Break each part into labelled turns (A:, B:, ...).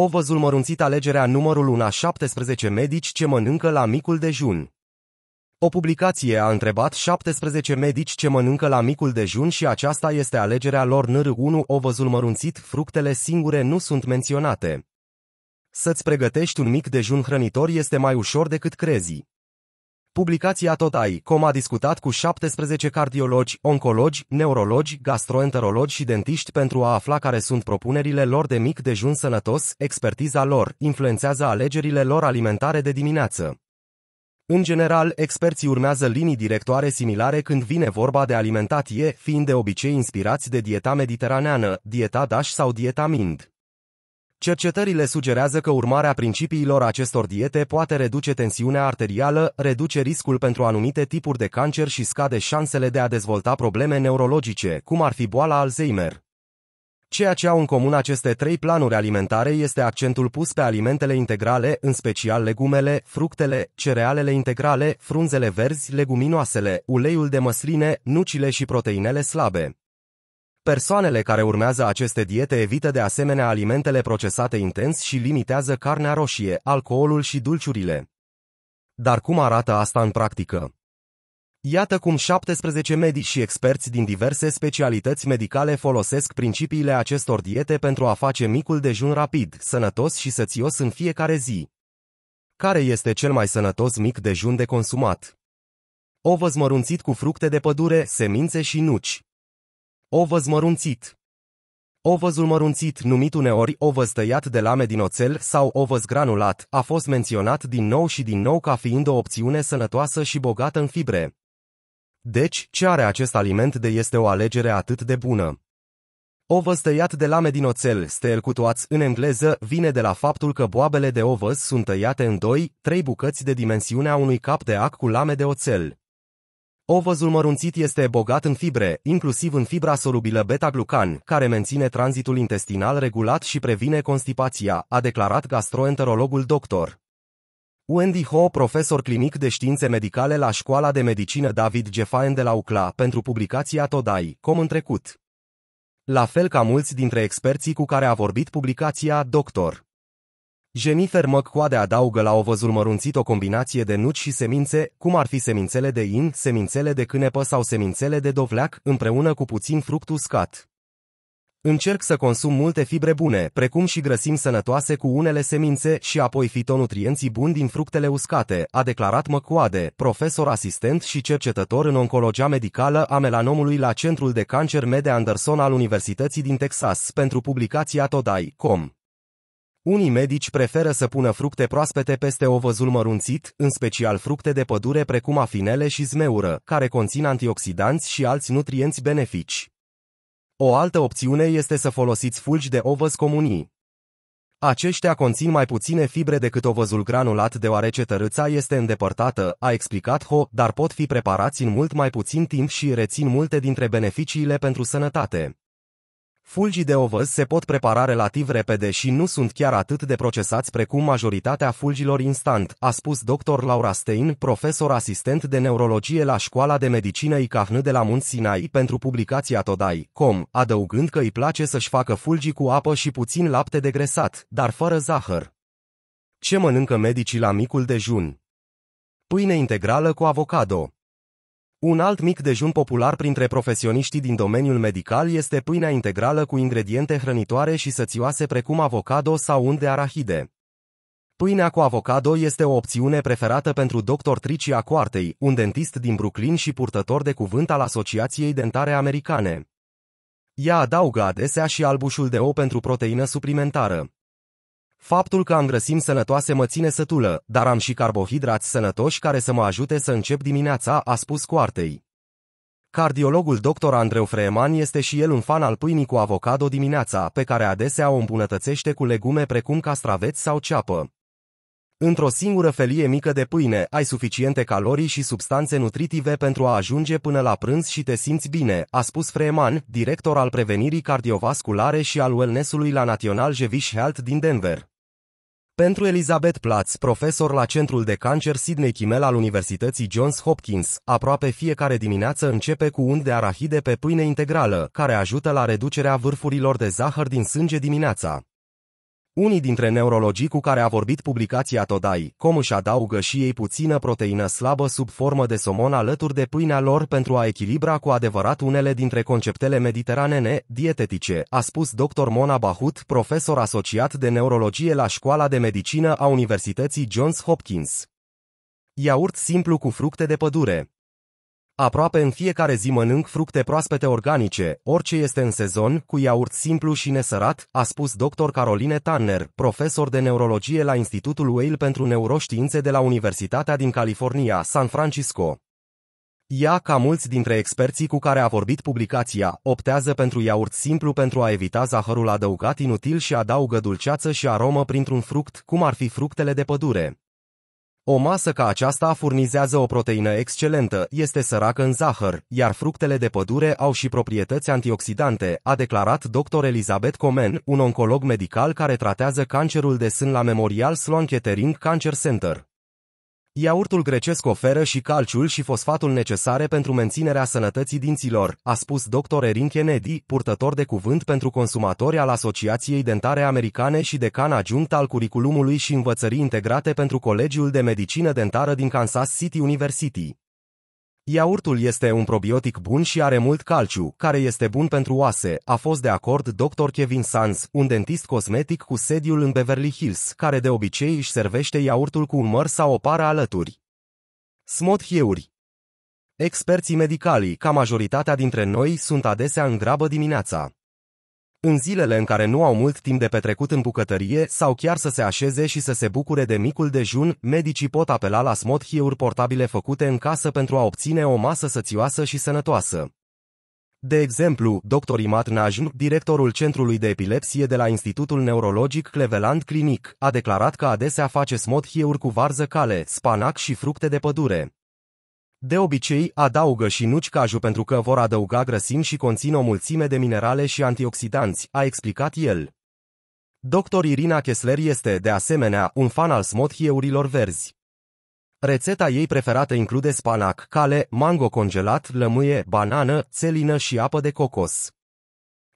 A: O văzul mărunțit alegerea numărul 1 a 17 medici ce mănâncă la micul dejun. O publicație a întrebat 17 medici ce mănâncă la micul dejun și aceasta este alegerea lor NR1 văzul mărunțit, fructele singure nu sunt menționate. Să-ți pregătești un mic dejun hrănitor este mai ușor decât crezi. Publicația tot com a discutat cu 17 cardiologi, oncologi, neurologi, gastroenterologi și dentiști pentru a afla care sunt propunerile lor de mic dejun sănătos, expertiza lor, influențează alegerile lor alimentare de dimineață. În general, experții urmează linii directoare similare când vine vorba de alimentație, fiind de obicei inspirați de dieta mediteraneană, dieta DASH sau dieta MIND. Cercetările sugerează că urmarea principiilor acestor diete poate reduce tensiunea arterială, reduce riscul pentru anumite tipuri de cancer și scade șansele de a dezvolta probleme neurologice, cum ar fi boala Alzheimer. Ceea ce au în comun aceste trei planuri alimentare este accentul pus pe alimentele integrale, în special legumele, fructele, cerealele integrale, frunzele verzi, leguminoasele, uleiul de măsline, nucile și proteinele slabe. Persoanele care urmează aceste diete evită de asemenea alimentele procesate intens și limitează carnea roșie, alcoolul și dulciurile. Dar cum arată asta în practică? Iată cum 17 medici și experți din diverse specialități medicale folosesc principiile acestor diete pentru a face micul dejun rapid, sănătos și sățios în fiecare zi. Care este cel mai sănătos mic dejun de consumat? Ovăz mărunțit cu fructe de pădure, semințe și nuci. Ovăz mărunțit Ovăzul mărunțit, numit uneori ovăz tăiat de lame din oțel sau ovăz granulat, a fost menționat din nou și din nou ca fiind o opțiune sănătoasă și bogată în fibre. Deci, ce are acest aliment de este o alegere atât de bună? Ovăz tăiat de lame din oțel, stel toați în engleză, vine de la faptul că boabele de ovăz sunt tăiate în doi, trei bucăți de dimensiunea unui cap de ac cu lame de oțel. Ovăzul mărunțit este bogat în fibre, inclusiv în fibra solubilă beta-glucan, care menține tranzitul intestinal regulat și previne constipația, a declarat gastroenterologul doctor Wendy Ho, profesor clinic de științe medicale la Școala de Medicină David Jeffaen de la UCLA, pentru publicația Todai, com în trecut. La fel ca mulți dintre experții cu care a vorbit publicația, doctor. Jennifer McQuade adaugă la ovăzul mărunțit o combinație de nuci și semințe, cum ar fi semințele de in, semințele de cânepă sau semințele de dovleac, împreună cu puțin fruct uscat. Încerc să consum multe fibre bune, precum și grăsimi sănătoase cu unele semințe și apoi fitonutrienții buni din fructele uscate, a declarat Măcoade, profesor asistent și cercetător în oncologia medicală a melanomului la Centrul de Cancer Mede Anderson al Universității din Texas, pentru publicația Todai.com. Unii medici preferă să pună fructe proaspete peste ovăzul mărunțit, în special fructe de pădure precum afinele și zmeură, care conțin antioxidanți și alți nutrienți benefici. O altă opțiune este să folosiți fulgi de ovăz comunii. Aceștia conțin mai puține fibre decât ovăzul granulat deoarece tărâța este îndepărtată, a explicat Ho, dar pot fi preparați în mult mai puțin timp și rețin multe dintre beneficiile pentru sănătate. Fulgii de ovăz se pot prepara relativ repede și nu sunt chiar atât de procesați precum majoritatea fulgilor instant, a spus dr. Laura Stein, profesor asistent de neurologie la Școala de Medicină ICAFN de la Munt Sinai pentru publicația Todai.com, adăugând că îi place să-și facă fulgii cu apă și puțin lapte degresat, dar fără zahăr. Ce mănâncă medicii la micul dejun? Pâine integrală cu avocado. Un alt mic dejun popular printre profesioniștii din domeniul medical este pâinea integrală cu ingrediente hrănitoare și sățioase precum avocado sau unt de arahide. Pâinea cu avocado este o opțiune preferată pentru dr. Tricia Coartei, un dentist din Brooklyn și purtător de cuvânt al Asociației Dentare Americane. Ea adaugă adesea și albușul de ou pentru proteină suplimentară. Faptul că am grăsimi sănătoase mă ține sătulă, dar am și carbohidrați sănătoși care să mă ajute să încep dimineața, a spus Coartei. Cardiologul dr. Andreu Freeman este și el un fan al pâinii cu avocado dimineața, pe care adesea o îmbunătățește cu legume precum castraveți sau ceapă. Într-o singură felie mică de pâine ai suficiente calorii și substanțe nutritive pentru a ajunge până la prânz și te simți bine, a spus Freeman, director al prevenirii cardiovasculare și al wellness-ului la National Jewish Health din Denver. Pentru Elizabeth Platz, profesor la Centrul de Cancer Sidney Chimel al Universității Johns Hopkins, aproape fiecare dimineață începe cu unt de arahide pe pâine integrală, care ajută la reducerea vârfurilor de zahăr din sânge dimineața. Unii dintre neurologii cu care a vorbit publicația Todai, cum își adaugă și ei puțină proteină slabă sub formă de somon alături de pâinea lor pentru a echilibra cu adevărat unele dintre conceptele mediteranene, dietetice, a spus dr. Mona Bahut, profesor asociat de neurologie la Școala de Medicină a Universității Johns Hopkins. Iaurt simplu cu fructe de pădure Aproape în fiecare zi mănânc fructe proaspete organice, orice este în sezon, cu iaurt simplu și nesărat, a spus dr. Caroline Tanner, profesor de neurologie la Institutul Weill pentru Neuroștiințe de la Universitatea din California, San Francisco. Ea, ca mulți dintre experții cu care a vorbit publicația, optează pentru iaurt simplu pentru a evita zahărul adăugat inutil și adaugă dulceață și aromă printr-un fruct, cum ar fi fructele de pădure. O masă ca aceasta furnizează o proteină excelentă, este săracă în zahăr, iar fructele de pădure au și proprietăți antioxidante, a declarat dr. Elizabeth Comen, un oncolog medical care tratează cancerul de sân la Memorial Sloan Kettering Cancer Center. Iaurtul grecesc oferă și calciul și fosfatul necesare pentru menținerea sănătății dinților, a spus dr. Erin Kennedy, purtător de cuvânt pentru consumatori al Asociației Dentare Americane și decan adjunct al curiculumului și învățării integrate pentru Colegiul de Medicină Dentară din Kansas City University. Iaurtul este un probiotic bun și are mult calciu, care este bun pentru oase, a fost de acord dr. Kevin Sanz, un dentist cosmetic cu sediul în Beverly Hills, care de obicei își servește iaurtul cu un măr sau o pară alături. Smot hieuri Experții medicali, ca majoritatea dintre noi, sunt adesea în grabă dimineața. În zilele în care nu au mult timp de petrecut în bucătărie sau chiar să se așeze și să se bucure de micul dejun, medicii pot apela la smot hieuri portabile făcute în casă pentru a obține o masă sățioasă și sănătoasă. De exemplu, dr. Imat Najm, directorul Centrului de Epilepsie de la Institutul Neurologic Cleveland Clinic, a declarat că adesea face smot hieuri cu varză cale, spanac și fructe de pădure. De obicei, adaugă și nuci caju pentru că vor adăuga grăsimi și conțin o mulțime de minerale și antioxidanți, a explicat el. Dr. Irina Kessler este, de asemenea, un fan al smothieurilor verzi. Rețeta ei preferată include spanac, cale, mango congelat, lămâie, banană, țelină și apă de cocos.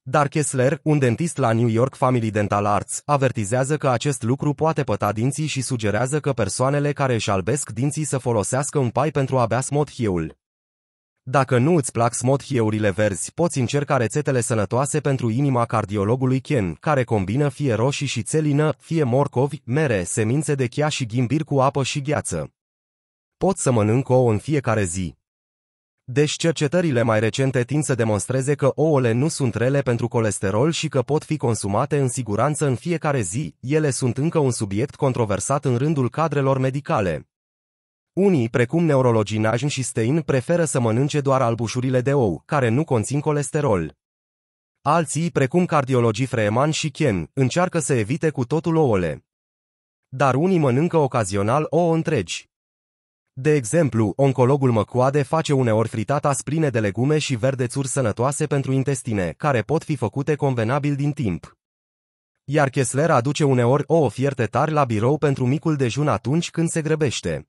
A: Dar Kessler, un dentist la New York Family Dental Arts, avertizează că acest lucru poate păta dinții și sugerează că persoanele care își albesc dinții să folosească un pai pentru a bea smothieul. Dacă nu îți plac smothieurile verzi, poți încerca rețetele sănătoase pentru inima cardiologului Ken, care combină fie roșii și țelină, fie morcovi, mere, semințe de chia și ghimbir cu apă și gheață. Poți să mănânc ouă în fiecare zi, deci cercetările mai recente tind să demonstreze că ouăle nu sunt rele pentru colesterol și că pot fi consumate în siguranță în fiecare zi, ele sunt încă un subiect controversat în rândul cadrelor medicale. Unii, precum neurologii Najn și Stein, preferă să mănânce doar albușurile de ou, care nu conțin colesterol. Alții, precum cardiologii Freeman și Ken, încearcă să evite cu totul ouăle. Dar unii mănâncă ocazional ouă întregi. De exemplu, oncologul măcoade face uneori fritata spline de legume și verdețuri sănătoase pentru intestine, care pot fi făcute convenabil din timp. Iar Kessler aduce uneori ouă fierte tari la birou pentru micul dejun atunci când se grăbește.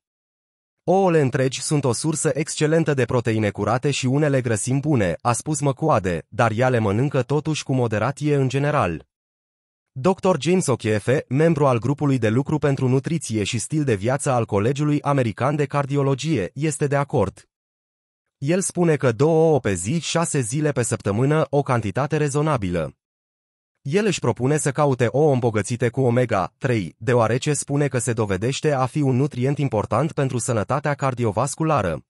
A: Ouăle întregi sunt o sursă excelentă de proteine curate și unele grăsimi bune, a spus Măcoade, dar ea le mănâncă totuși cu moderatie în general. Dr. James O'Keefe, membru al grupului de lucru pentru nutriție și stil de viață al Colegiului American de Cardiologie, este de acord. El spune că două ouă pe zi, șase zile pe săptămână, o cantitate rezonabilă. El își propune să caute ouă îmbogățite cu omega-3, deoarece spune că se dovedește a fi un nutrient important pentru sănătatea cardiovasculară.